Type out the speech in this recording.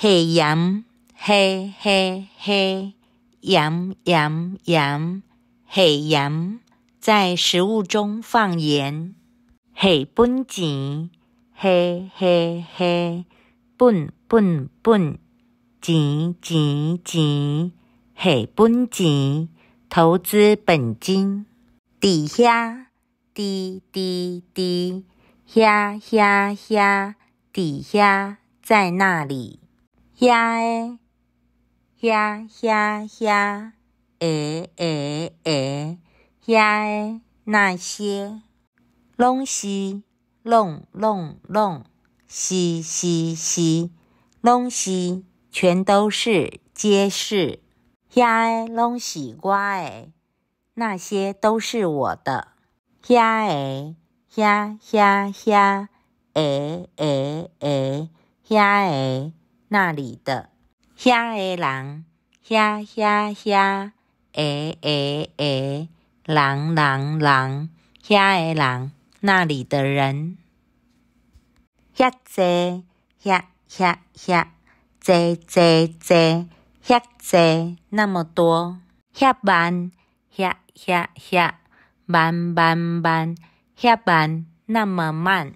嘿，盐，嘿嘿嘿，盐盐盐，嘿，盐，在食物中放盐。嘿，本钱，嘿嘿嘿，本本本钱钱钱，嘿，本钱，投资本金。底下，滴滴滴，押押押，底下在那里。呀诶，呀呀呀，诶诶诶，呀诶，那些拢西，弄弄弄，西西西，拢西全都是皆是，呀诶，拢西乖诶，那些都是我的。呀诶，呀呀呀，诶诶诶，呀诶。那里的遐个人，遐遐遐，诶诶诶，人人人，遐个人，那里的人，遐济，遐遐遐济济济，遐济，那么多，遐慢遐遐遐慢慢慢，遐慢那么慢。